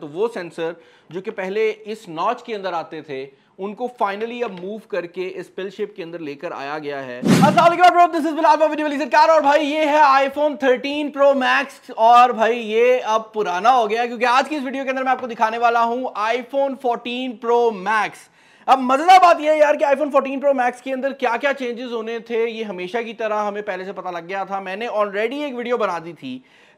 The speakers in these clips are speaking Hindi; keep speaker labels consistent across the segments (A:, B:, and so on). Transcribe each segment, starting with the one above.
A: तो वो सेंसर जो कि पहले इस नॉच के अंदर आते थे उनको फाइनली अब मूव करके इस पिल शेप के अंदर लेकर आया गया है ब्रो दिस इज बिलाल और भाई ये है आईफोन 13 प्रो मैक्स और भाई ये अब पुराना हो गया क्योंकि आज की इस वीडियो के अंदर मैं आपको दिखाने वाला हूं आईफोन 14 प्रो मैक्स अब मजेदार बात यह है यार कि iPhone 14 Pro Max के अंदर क्या क्या चेंजेस होने थे ये हमेशा की तरह हमें पहले से पता लग गया था मैंने ऑलरेडी एक वीडियो बना दी थी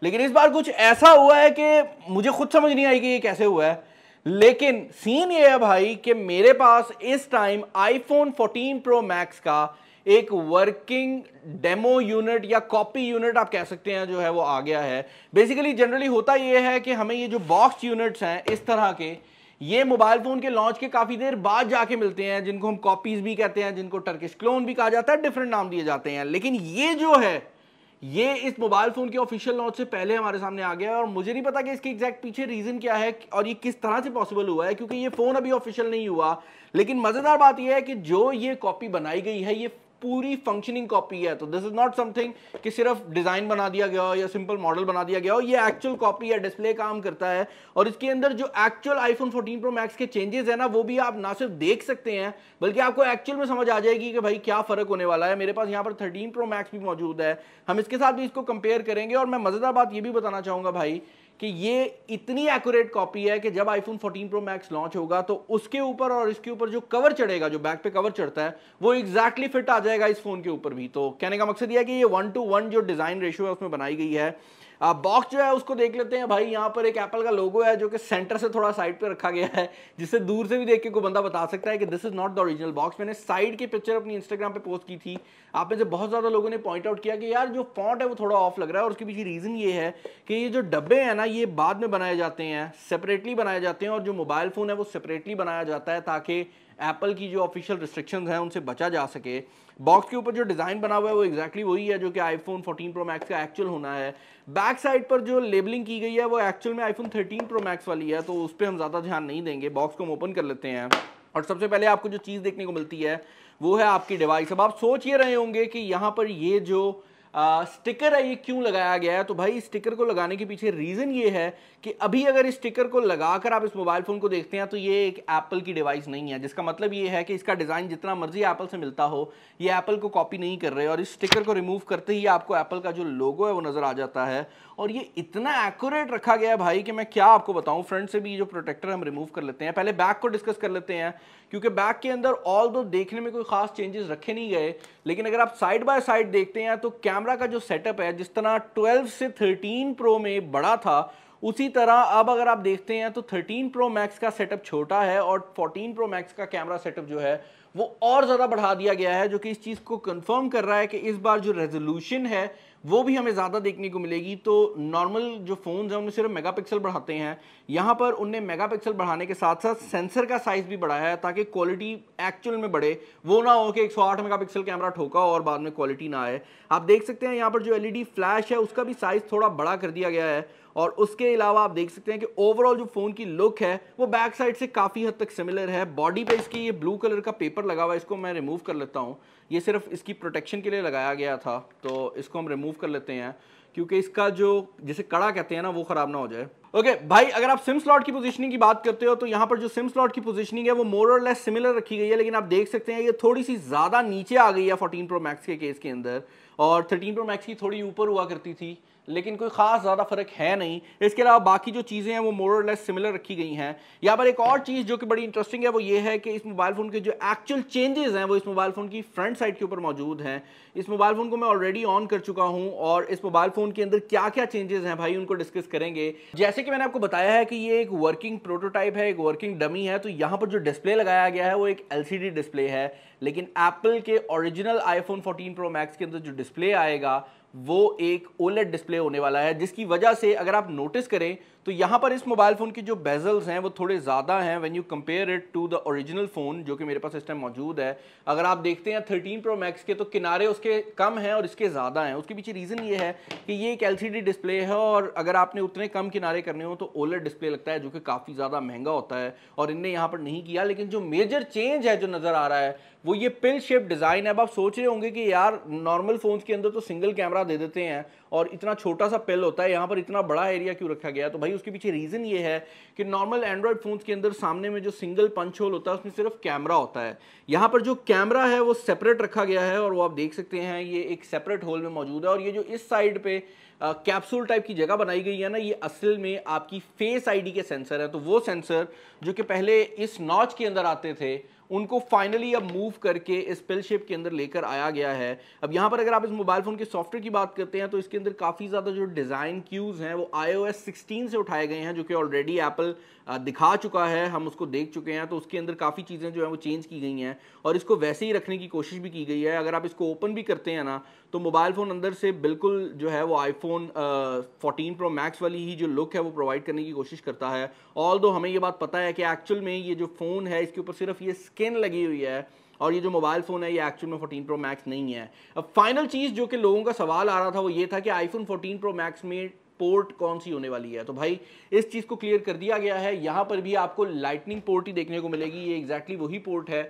A: लेकिन इस बार कुछ ऐसा हुआ है कि मुझे खुद समझ नहीं आई कि ये कैसे हुआ है लेकिन सीन ये है भाई कि मेरे पास इस टाइम आईफोन 14 प्रो मैक्स का एक वर्किंग डेमो यूनिट या कॉपी यूनिट आप कह सकते हैं जो है वो आ गया है बेसिकली जनरली होता ये है कि हमें ये जो बॉक्स यूनिट्स हैं इस तरह के ये मोबाइल फ़ोन के लॉन्च के काफ़ी देर बाद जाके मिलते हैं जिनको हम कॉपीज़ भी कहते हैं जिनको टर्किश क्लोन भी कहा जाता है डिफरेंट नाम दिए जाते हैं लेकिन ये जो है ये इस मोबाइल फ़ोन के ऑफिशियल लॉन्च से पहले हमारे सामने आ गया है और मुझे नहीं पता कि इसके एग्जैक्ट पीछे रीज़न क्या है और ये किस तरह से पॉसिबल हुआ है क्योंकि ये फ़ोन अभी ऑफिशियल नहीं हुआ लेकिन मज़ेदार बात यह है कि जो ये कॉपी बनाई गई है ये पूरी फंक्शनिंग कॉपी है तो दिस इज नॉट समथिंग कि सिर्फ डिजाइन बना दिया गया हो या सिंपल मॉडल बना दिया गया हो ये एक्चुअल कॉपी है डिस्प्ले काम करता है और इसके अंदर जो एक्चुअल आईफोन 14 प्रो मैक्स के चेंजेस है ना वो भी आप ना सिर्फ देख सकते हैं बल्कि आपको एक्चुअल में समझ आ जाएगी कि भाई क्या फर्क होने वाला है मेरे पास यहाँ पर थर्टीन प्रो मैक्स भी मौजूद है हम इसके साथ भी इसको कंपेयर करेंगे और मैं मजेदार बात यह भी बताना चाहूंगा भाई कि ये इतनी एक्यूरेट कॉपी है कि जब आईफोन 14 प्रो मैक्स लॉन्च होगा तो उसके ऊपर और इसके ऊपर जो कवर चढ़ेगा जो बैक पे कवर चढ़ता है वो एग्जैक्टली exactly फिट आ जाएगा इस फोन के ऊपर भी तो कहने का मकसद यह है कि ये वन टू वन जो डिजाइन रेशियो है उसमें बनाई गई है बॉक्स जो है उसको देख लेते हैं भाई यहाँ पर एक एप्पल का लोगो है जो कि सेंटर से थोड़ा साइड पर रखा गया है जिससे दूर से भी देख के कोई बंदा बता सकता है कि this is not the original box मैंने साइड की पिक्चर अपनी इंस्टाग्राम पर पोस्ट की थी आप में से बहुत ज़्यादा लोगों ने पॉइंट आउट किया कि यार जो फॉन्ट है वो थोड़ा ऑफ लग रहा है और उसके पीछे रीज़न ये है कि ये जो डब्बे हैं ना ये बाद में बनाए जाते हैं सेपरेटली बनाए जाते हैं और जो मोबाइल फ़ोन है वो सेपरेटली बनाया जाता है ताकि एप्पल की जो ऑफिशियल रिस्ट्रिक्शन हैं उनसे बचा जा सके बॉक्स के ऊपर जो डिज़ाइन बना हुआ है वो एग्जैक्टली exactly वही है जो कि आईफोन 14 प्रो मैक्स का एक्चुअल होना है बैक साइड पर जो लेबलिंग की गई है वो एक्चुअल में आईफोन 13 प्रो मैक्स वाली है तो उस पर हम ज़्यादा ध्यान नहीं देंगे बॉक्स को हम ओपन कर लेते हैं और सबसे पहले आपको जो चीज़ देखने को मिलती है वो है आपकी डिवाइस अब आप सोच ये रहे होंगे कि यहाँ पर ये जो स्टिकर है ये क्यों लगाया गया है तो भाई स्टिकर को लगाने के पीछे रीज़न ये है कि अभी अगर इस स्टिकर को लगाकर आप इस मोबाइल फ़ोन को देखते हैं तो ये एक एप्पल की डिवाइस नहीं है जिसका मतलब ये है कि इसका डिज़ाइन जितना मर्जी एप्पल से मिलता हो ये एप्पल को कॉपी नहीं कर रहे और इस स्टिकर को रिमूव करते ही आपको एप्पल का जो लोगो है वो नज़र आ जाता है और ये इतना एक्यूरेट रखा गया भाई कि मैं क्या आपको बताऊं फ्रंट से भी जो प्रोटेक्टर हम रिमूव कर लेते हैं पहले बैक को डिस्कस कर लेते हैं क्योंकि बैक के अंदर ऑल दो देखने में कोई खास चेंजेस रखे नहीं गए लेकिन अगर आप साइड बाय साइड देखते हैं तो कैमरा का जो सेटअप है जिस तरह ट्वेल्व से थर्टीन प्रो में बड़ा था उसी तरह अब अगर आप देखते हैं तो थर्टीन प्रो मैक्स का सेटअप छोटा है और फोर्टीन प्रो मैक्स का कैमरा सेटअप जो है वो और ज़्यादा बढ़ा दिया गया है जो कि इस चीज़ को कंफर्म कर रहा है कि इस बार जो रेजोल्यूशन है वो भी हमें ज़्यादा देखने को मिलेगी तो नॉर्मल जो फ़ोन हैं उनमें सिर्फ मेगापिक्सल बढ़ाते हैं यहाँ पर उनने मेगापिक्सल बढ़ाने के साथ साथ सेंसर का साइज़ भी बढ़ाया है ताकि क्वालिटी एक्चुअल में बढ़े वो ना हो कि 108 मेगापिक्सल कैमरा ठोका और बाद में क्वालिटी ना आए आप देख सकते हैं यहाँ पर जो एल फ्लैश है उसका भी साइज़ थोड़ा बड़ा कर दिया गया है और उसके अलावा आप देख सकते हैं कि ओवरऑल जो फ़ोन की लुक है वो बैक साइड से काफ़ी हद तक सिमिलर है बॉडी पे इसके ये ब्लू कलर का पेपर लगा हुआ है इसको मैं रिमूव कर लेता हूँ ये सिर्फ इसकी प्रोटेक्शन के लिए लगाया गया था तो इसको हम रिमूव कर लेते हैं क्योंकि इसका जो जिसे कड़ा कहते हैं ना वो ख़राब ना हो जाए ओके okay, भाई अगर आप सिम स्लॉट की पोजीशनिंग की बात करते हो तो यहाँ पर जो सिम स्लॉट की पोजीशनिंग है वो मोर और लेस सिमिलर रखी गई है लेकिन आप देख सकते हैं ये थोड़ी सी ज़्यादा नीचे आ गई है 14 प्रो मैक्स के केस के अंदर और 13 प्रो मैक्स की थोड़ी ऊपर हुआ करती थी लेकिन कोई खास ज़्यादा फर्क है नहीं इसके अलावा बाकी जो चीज़ें हैं वो मोर और लेस सिमिलर रखी गई हैं यहाँ पर एक और चीज़ जो कि बड़ी इंटरेस्टिंग है वो ये है कि इस मोबाइल फ़ोन के जो एक्चुअल चेंजेस हैं वो इस मोबाइल फ़ोन की फ्रंट साइड के ऊपर मौजूद हैं इस मोबाइल फ़ोन को मैं ऑलरेडी ऑन कर चुका हूँ और इस मोबाइल फ़ोन के अंदर क्या क्या चेंजेस हैं भाई उनको डिस्कस करेंगे जैसे कि मैंने आपको बताया है कि ये एक वर्किंग प्रोटोटाइप है एक वर्किंग डमी है तो यहाँ पर जो डिस्प्ले लगाया गया है वो एक एलसीडी डिस्प्ले है लेकिन एप्पल के ओरिजिनल आईफोन 14 प्रो मैक्स के अंदर जो डिस्प्ले आएगा वो एक ओलेट डिस्प्ले होने वाला है जिसकी वजह से अगर आप नोटिस करें तो यहाँ पर इस मोबाइल फ़ोन की जो बेजल्स हैं वो थोड़े ज़्यादा हैं when you compare it to the original phone जो कि मेरे पास इस टाइम मौजूद है अगर आप देखते हैं 13 प्रो मैक्स के तो किनारे उसके कम हैं और इसके ज़्यादा हैं उसके पीछे रीज़न ये है कि ये एक एल डिस्प्ले है और अगर आपने उतने कम किनारे करने हो तो ओलेट डिस्प्ले लगता है जो कि काफ़ी ज़्यादा महंगा होता है और इनने यहाँ पर नहीं किया लेकिन जो मेजर चेंज है जो नज़र आ रहा है वो ये पिल शेप डिज़ाइन है अब आप सोच रहे होंगे कि यार नॉर्मल फोन के अंदर तो सिंगल कैमरा बड़ा दे देते हैं और इतना छोटा सा पेल होता है यहाँ पर इतना बड़ा एरिया क्यों रखा गया तो भाई उसके पीछे रीज़न ये है कि नॉर्मल एंड्रॉयड फ़ोन्स के अंदर सामने में जो सिंगल पंच होल होता है उसमें सिर्फ कैमरा होता है यहाँ पर जो कैमरा है वो सेपरेट रखा गया है और वो आप देख सकते हैं ये एक सेपरेट होल में मौजूद है और ये जो इस साइड पे कैप्सूल टाइप की जगह बनाई गई है ना ये असल में आपकी फेस आईडी के सेंसर है तो वो सेंसर जो कि पहले इस नॉच के अंदर आते थे उनको फाइनली अब मूव करके इस पिल शेप के अंदर लेकर आया गया है अब यहाँ पर अगर आप इस मोबाइल फ़ोन के सॉफ्टवेयर की बात करते हैं तो इसके अंदर काफ़ी ज़्यादा जो डिज़ाइन क्यूज़ हैं वो आई ओ से उठाए गए हैं जो कि ऑलरेडी एप्पल दिखा चुका है हम उसको देख चुके हैं तो उसके अंदर काफ़ी चीज़ें जो हैं वो चेंज की गई हैं और इसको वैसे ही रखने की कोशिश भी की गई है अगर आप इसको ओपन भी करते हैं ना तो मोबाइल फ़ोन अंदर से बिल्कुल जो है वो आईफोन फोर्टीन प्रो मैक्स वाली ही जो लुक है वो प्रोवाइड करने की कोशिश करता है ऑल दो हमें ये बात पता है कि एक्चुअल में ये जो फ़ोन है इसके ऊपर सिर्फ ये स्किन लगी हुई है और ये जो मोबाइल फ़ोन है ये एक्चुअल में फोटीन प्रो मैक्स नहीं है अब फाइनल चीज़ जो कि लोगों का सवाल आ रहा था वो ये था कि आईफोन फोर्टीन प्रो मैक्स में पोर्ट कौन सी होने वाली है तो भाई इस चीज़ को क्लियर कर दिया गया है यहां पर भी आपको लाइटनिंग पोर्ट ही देखने को मिलेगी ये एग्जैक्टली वही पोर्ट है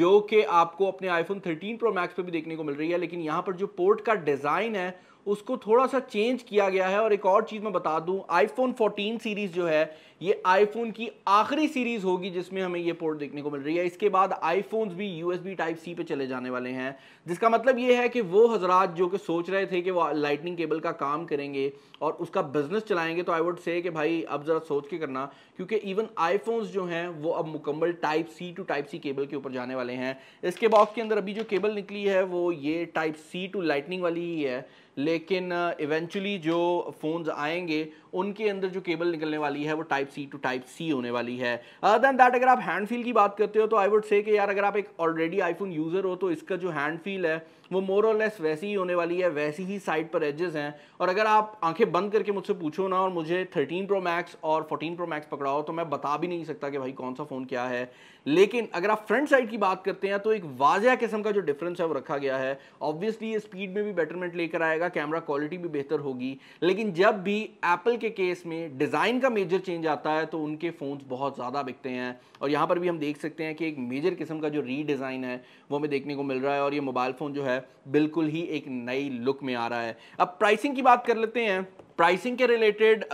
A: जो कि आपको अपने आईफोन 13 प्रो मैक्स पे भी देखने को मिल रही है लेकिन यहां पर जो पोर्ट का डिज़ाइन है उसको थोड़ा सा चेंज किया गया है और एक और चीज़ मैं बता दूं आईफोन 14 सीरीज़ जो है ये आईफोन की आखिरी सीरीज़ होगी जिसमें हमें ये पोर्ट देखने को मिल रही है इसके बाद आईफोन्स भी यूएसबी टाइप सी पे चले जाने वाले हैं जिसका मतलब ये है कि वो हजरात जो कि सोच रहे थे कि वो लाइटनिंग केबल का काम करेंगे और उसका बिजनेस चलाएंगे तो आई वुड से कि भाई अब ज़रा सोच के करना क्योंकि इवन आईफोन्स जो हैं वो अब मुकम्मल type C to type C cable के ऊपर जाने वाले हैं इसके बॉक्स के अंदर अभी जो केबल निकली है वो ये टाइप सी टू लाइटनिंग वाली ही है लेकिन इवेंचुअली जो फ़ोन्स आएंगे उनके अंदर जो केबल निकलने वाली है वो type C to type C होने वाली है अदर दैन दैट अगर आप हैंड फील की बात करते हो तो आई वुड से कि यार अगर आप एक ऑलरेडी आईफोन यूज़र हो तो इसका जो हैंड फील है वो मोर और लेस वैसी ही होने वाली है वैसी ही साइड पर एजेस हैं और अगर आप आंखें बंद करके मुझसे पूछो ना और मुझे 13 प्रो मैक्स और 14 प्रो मैक्स पकड़ाओ तो मैं बता भी नहीं सकता कि भाई कौन सा फ़ोन क्या है लेकिन अगर आप फ्रंट साइड की बात करते हैं तो एक वाजिया किस्म का जो डिफरेंस है वो रखा गया है ऑब्वियसली ये स्पीड में भी बेटरमेंट लेकर आएगा कैमरा क्वालिटी भी बेहतर होगी लेकिन जब भी एप्पल के केस में डिज़ाइन का मेजर चेंज आता है तो उनके फ़ोन्स बहुत ज़्यादा बिकते हैं और यहाँ पर भी हम देख सकते हैं कि एक मेजर किस्म का जो रीडिज़ाइन है वो हमें देखने को मिल रहा है और ये मोबाइल फ़ोन जो है है बिल्कुल ही एक नई लुक में आ रहा है अब प्राइसिंग की बात कर लेते हैं प्राइसिंग के रिलेटेड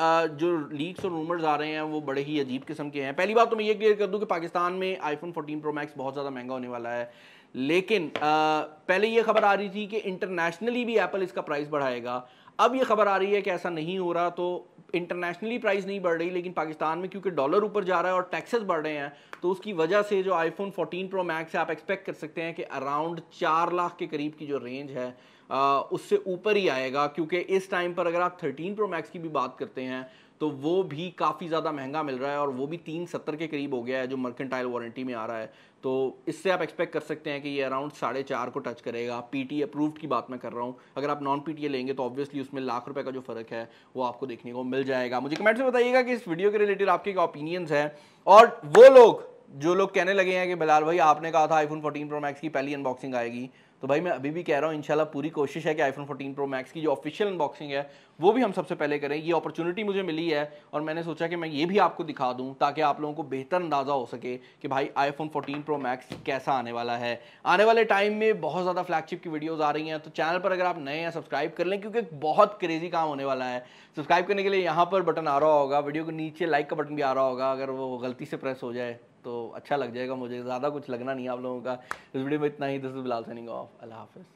A: जो लीक्स और रूमर्स आ रहे हैं वो बड़े ही अजीब किस्म के हैं पहली बात तो मैं ये क्लियर कर दूं कि पाकिस्तान में आईफोन 14 प्रो मैक्स बहुत ज़्यादा महंगा होने वाला है लेकिन पहले ये खबर आ रही थी कि इंटरनेशनली भी एप्पल इसका प्राइस बढ़ाएगा अब ये खबर आ रही है कि ऐसा नहीं हो रहा तो इंटरनेशनली प्राइस नहीं बढ़ रही लेकिन पाकिस्तान में क्योंकि डॉलर ऊपर जा रहा है और टैक्सेस बढ़ रहे हैं तो उसकी वजह से जो आईफोन 14 प्रो मैक्स है आप एक्सपेक्ट कर सकते हैं कि अराउंड चार लाख के करीब की जो रेंज है आ, उससे ऊपर ही आएगा क्योंकि इस टाइम पर अगर आप 13 प्रो मैक्स की भी बात करते हैं तो वो भी काफ़ी ज़्यादा महंगा मिल रहा है और वो भी तीन सत्तर के करीब हो गया है जो मर्केंटाइल वारंटी में आ रहा है तो इससे आप एक्सपेक्ट कर सकते हैं कि ये अराउंड साढ़े चार को टच करेगा पीटी अप्रूव्ड की बात मैं कर रहा हूँ अगर आप नॉन ए लेंगे तो ऑब्वियसली उसमें लाख रुपए का जो फ़र्क है वो आपको देखने को मिल जाएगा मुझे कमेंट्स में बताइएगा कि इस वीडियो के रिलेटेड आपके क्या ओपिनियंस हैं और वो लोग जो लोग कहने लगे हैं कि बिलाल भाई आपने कहा था आईफोन 14 प्रो मैक्स की पहली अनबॉक्सिंग आएगी तो भाई मैं अभी भी कह रहा हूँ इंशाल्लाह पूरी कोशिश है कि आईफोन 14 प्रो मैक्स की जो ऑफिशियल अनबॉक्सिंग है वो भी हम सबसे पहले करें ये अपॉर्चुनिटी मुझे मिली है और मैंने सोचा कि मैं ये भी आपको दिखा दूँ ताकि आप लोगों को बेहतर अंदाज़ा हो सके कि भाई फोन फोर्टीन प्रो मैक्स कैसा आने वाला है आने वाले टाइम में बहुत ज़्यादा फ्लैगशिप की वीडियोज़ आ रही हैं तो चैनल पर अगर आप नए हैं सब्सक्राइब कर लें क्योंकि बहुत क्रेजी काम होने वाला है सब्सक्राइब करने के लिए यहाँ पर बटन आ रहा होगा वीडियो के नीचे लाइक का बटन भी आ रहा होगा अगर वो गलती से प्रेस हो जाए तो अच्छा लग जाएगा मुझे ज़्यादा कुछ लगना नहीं आप लोगों का इस वीडियो में इतना ही this is Bilal signing off अल्लाह हाफिज़